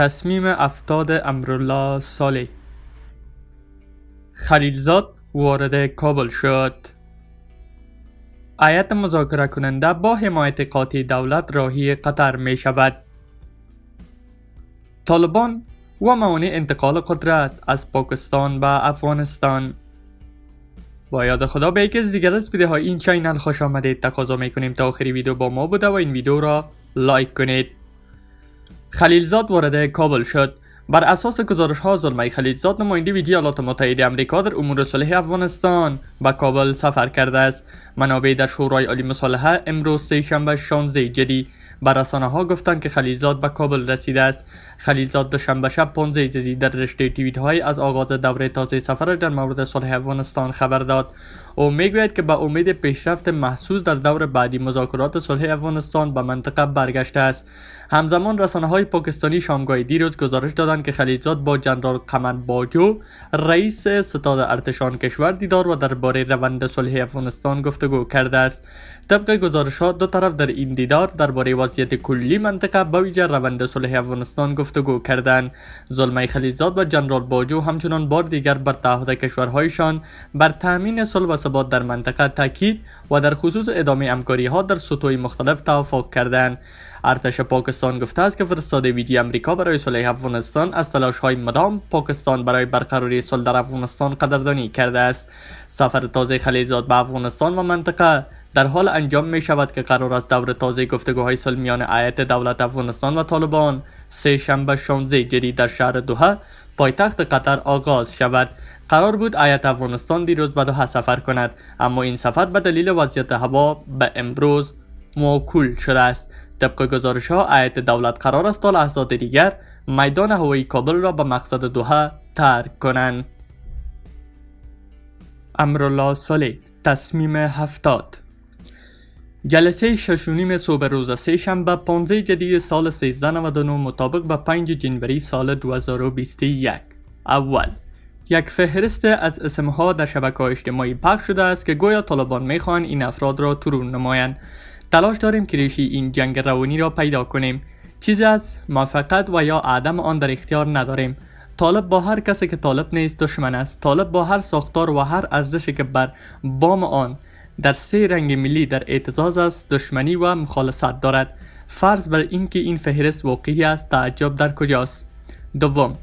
تصمیم افتاد امرالله صالح خلیلزاد وارد کابل شد آیت مذاکره کننده با حمایت قاطع دولت راهی قطر می شود طالبان و موانع انتقال قدرت از پاکستان به افغانستان با یاد خدا به یکی از دیگر از ویدیوهای این چینل خوش آمدید تقاضا می کنیم تا آخری ویدیو با ما بوده و این ویدیو را لایک کنید خلیلزاد وارد کابل شد بر اساس گزارش ها زلمه خلیلزاد نماینده ویژه ایالات متحده آمریکا در امور صلح افغانستان به کابل سفر کرده است منابع در شورای عالی مصالحه امروز شنبه 16 جدی بر رسانه ها گفتند که خلیلزاد به کابل رسیده است خلیلزاد دوشنبه شب 15 جدی در رشته تیویت های از آغاز دوره تازه سفرش در مورد صلح افغانستان خبر داد او میگوید که به امید پیشرفت محسوس در دور بعدی مذاکرات صلح افغانستان به منطقه برگشته است همزمان رسانه های پاکستانی شامگاه دیروز گزارش دادند که خلیلزاد با جنرال قمن باجو رئیس ستاد ارتشان کشور دیدار و درباره روند صلح افغانستان گفتگو کرده است طبق ها دو طرف در این دیدار درباره وضعیت کلی منطقه با ویژه روند صلح افغانستان گفتگو کردند زلمه خلیلزاد و جنرال باجو همچنان بار دیگر بر تعهد کشورهایشان بر تامین صلح ثبات در منطقه تاکید و در خصوص ادامه همکاری ها در سطوح مختلف توافق کردند ارتش پاکستان گفته است که فرستاده ویژه امریکا برای صلح افغانستان از تلاش های مدام پاکستان برای برقراری صلح در افغانستان قدردانی کرده است سفر تازه خلیزاد به افغانستان و منطقه در حال انجام می شود که قرار است دور تازه گفتگوهای صلح میان دولت افغانستان و طالبان سه شنبه 16 جری در شهر دوها پایتخت قطر آغاز شود قرار بود آیت افغانستان دیروز به دوها سفر کند اما این سفر به دلیل وضعیت هوا به امروز موکول شده است طبق گزارش ها آیت دولت قرار است تا لحظات دیگر میدان هوایی کابل را به مقصد دوها ترک کنند امرالله صالح تصمیم هفتاد جلسه ششونیم صبح روز سه شنبه 15 جدی سال 1399 مطابق به 5 جنوری سال 2021 اول یک فهرست از اسمها در شبکه اجتماعی پخش شده است که گویا طالبان میخوان این افراد را ترون نمایند تلاش داریم که ریشی این جنگ روانی را پیدا کنیم چیزی از موفقیت و یا عدم آن در اختیار نداریم طالب با هر کسی که طالب نیست دشمن است طالب با هر ساختار و هر ارزشی که بر بام آن در سه رنگ ملی در اعتزاز است، دشمنی و مخالصت دارد فرض بر اینکه این فهرست واقعی است تعجب در کجاست دوم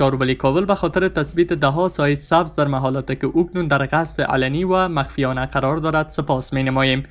ولی کابل به خاطر تثبیت دهها سای سبز در محالات که اکنون در غصب علنی و مخفیانه قرار دارد سپاس می نماییم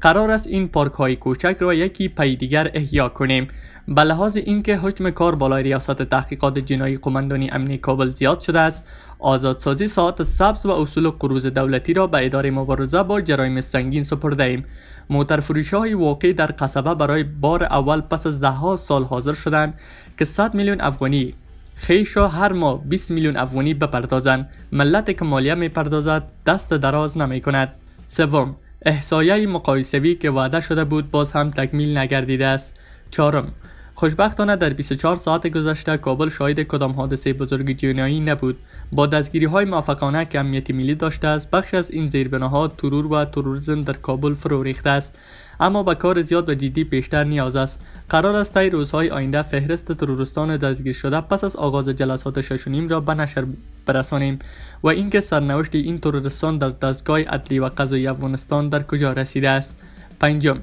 قرار است این پارک های کوچک را یکی پی دیگر احیا کنیم به لحاظ اینکه حکم کار بالای ریاست تحقیقات جنایی قماندانی امنی کابل زیاد شده است آزادسازی ساعت سبز و اصول قروز دولتی را به اداره مبارزه با جرایم سنگین سپرده ایم موتر های واقعی در قصبه برای بار اول پس از دهها سال حاضر شدند که 100 میلیون افغانی خیشا هر ماه 20 میلیون افغانی بپردازند ملت که مالیه پردازد دست دراز نمی کند سوم احسایه مقایسوی که وعده شده بود باز هم تکمیل نگردیده است چهارم خوشبختانه در 24 ساعت گذشته کابل شاهد کدام حادثه بزرگ جنایی نبود با دستگیری های موفقانه که امنیت ملی داشته است بخش از این زیربناها ترور و تروریسم در کابل فرو ریخته است اما به کار زیاد و جدی بیشتر نیاز است قرار است طی روزهای آینده فهرست ترورستان دستگیر شده پس از آغاز جلسات ششونیم را به نشر برسانیم و اینکه سرنوشت این ترورستان در دستگاه عدلی و قضایی افغانستان در کجا رسیده است پنجم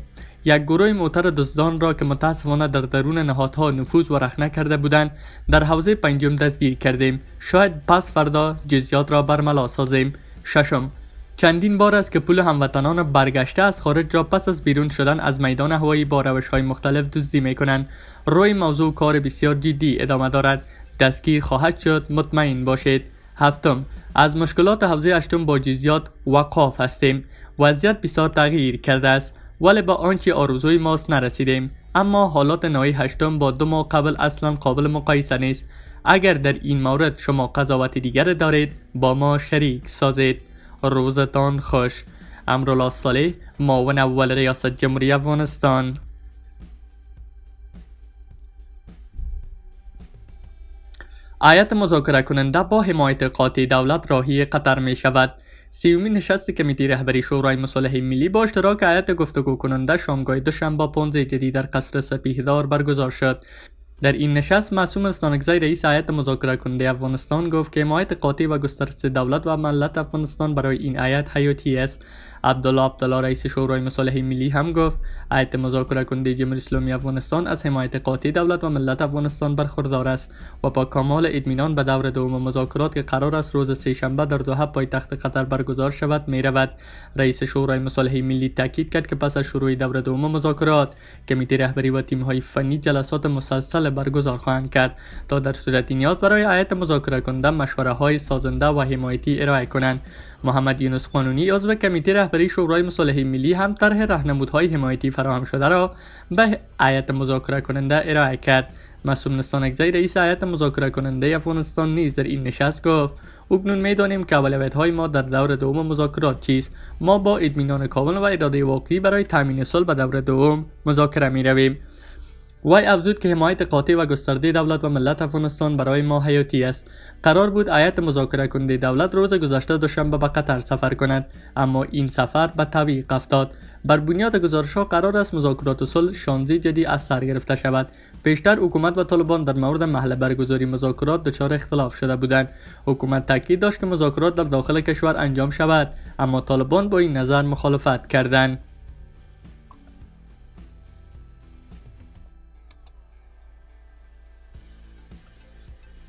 یک گروه موتر دزدان را که متاسفانه در درون نهادها نفوذ و رخنه کرده بودند در حوزه پنجم دستگیر کردیم شاید پس فردا جزیات را برملا سازیم ششم چندین بار است که پول هموطنان برگشته از خارج را پس از بیرون شدن از میدان هوایی با روش های مختلف دزدی می کنند روی موضوع کار بسیار جدی ادامه دارد دستگیر خواهد شد مطمئن باشید هفتم از مشکلات حوزه هشتم با جزیات وقاف هستیم وضعیت بسیار تغییر کرده است ولی به آنچه آرزوی ماست نرسیدیم اما حالات نهایی هشتم با دو ماه قبل اصلا قابل مقایسه نیست اگر در این مورد شما قضاوت دیگر دارید با ما شریک سازید روزتان خوش امرالله صالح معاون اول ریاست جمهوری افغانستان آیت مذاکره کننده با حمایت قاطع دولت راهی قطر می شود سیومین نشست کمیته رهبری شورای مصالح ملی با اشتراک هیئت گفتگو کننده شامگاه دوشنبه 15 جدید در قصر سپیهدار برگزار شد در این نشست معصوم استانکزی رئیس هیئت مذاکره کننده افغانستان گفت که حمایت قاطع و گسترده دولت و ملت افغانستان برای این هیئت حیاتی است عبدالله عبدالله رئیس شورای مصالح ملی هم گفت عید مذاکره کننده جمهوری اسلامی افغانستان از حمایت قاطع دولت و ملت افغانستان برخوردار است و با کمال اطمینان به دور دوم مذاکرات که قرار است روز سهشنبه در دوحه پایتخت قطر برگزار شود میرود رئیس شورای مصالح ملی تاکید کرد که پس از شروع دور دوم مذاکرات کمیته رهبری و های فنی جلسات مسلسل برگزار خواهند کرد تا در صورت نیاز برای عیت مذاکره کننده مشوره های سازنده و حمایتی ارائه کنند محمد یونس قانونی عضو کمیته رهبری شورای مصالحه ملی هم طرح راهنمودهای حمایتی فراهم شده را به هیئت مذاکره کننده ارائه کرد مسعود نستانکزی رئیس آیت مذاکره کننده افغانستان نیز در این نشست گفت اکنون میدانیم که اولویت های ما در دور دوم مذاکرات چیست ما با ادمینان کامل و اراده واقعی برای تامین صلح به دور دوم مذاکره می رویم وی افزود که حمایت قاطع و گسترده دولت و ملت افغانستان برای ما حیاتی است قرار بود آیت مذاکره کننده دولت روز گذشته دوشنبه به قطر سفر کند اما این سفر به تعویق افتاد بر بنیاد ها قرار است مذاکرات صلح شانزی جدی از سر گرفته شود پیشتر حکومت و طالبان در مورد محل برگزاری مذاکرات دچار اختلاف شده بودند حکومت تاکید داشت که مذاکرات در داخل کشور انجام شود اما طالبان با این نظر مخالفت کردند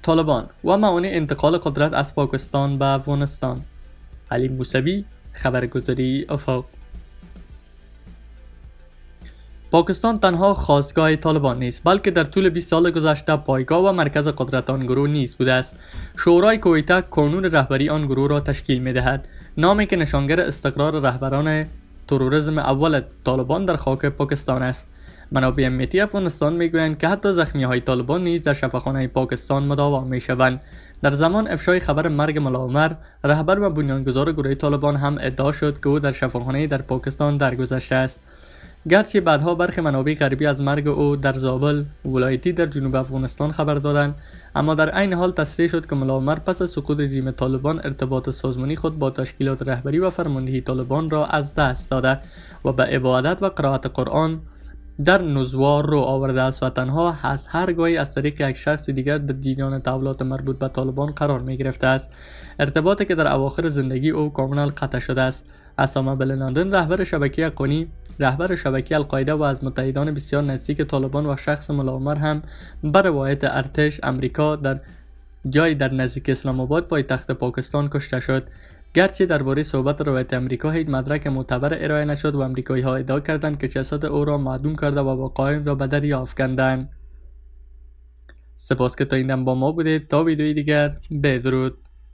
طالبان و معانی انتقال قدرت از پاکستان به افغانستان علی موسوی خبرگزاری افاق پاکستان تنها خواستگاه طالبان نیست بلکه در طول 20 سال گذشته پایگاه و مرکز قدرت آن گروه نیز بوده است شورای کویته کانون رهبری آن گروه را تشکیل می دهد نامی که نشانگر استقرار رهبران تروریسم اول طالبان در خاک پاکستان است منابع امنیتی افغانستان میگویند که حتی زخمی های طالبان نیز در شفاخانه پاکستان مداوا میشوند. در زمان افشای خبر مرگ ملا عمر رهبر و بنیانگذار گروه طالبان هم ادعا شد که او در شفاخانه در پاکستان درگذشته است گرچه بعدها برخی منابع غربی از مرگ او در زابل ولایتی در جنوب افغانستان خبر دادند اما در عین حال تصریح شد که ملا پس از سقوط رژیم طالبان ارتباط سازمانی خود با تشکیلات رهبری و فرماندهی طالبان را از دست داده و به عبادت و قرائت قرآن در نزوار رو آورده است و تنها از گاهی از طریق یک شخص دیگر در جریان تولات مربوط به طالبان قرار می گرفته است ارتباطی که در اواخر زندگی او کاملا قطع شده است اسامه بن رهبر شبکه قونی رهبر شبکه القاعده و از متحدان بسیار نزدیک طالبان و شخص عمر هم بر روایت ارتش امریکا در جایی در نزدیک اسلام آباد پایتخت پاکستان کشته شد گرچه درباره صحبت روایت امریکا هیچ مدرک معتبر ارائه نشد و امریکایی ها ادعا کردند که جسد او را معدوم کرده و با را به دریا افکندند سپاس که تا این با ما بودید تا ویدیوی دیگر بدرود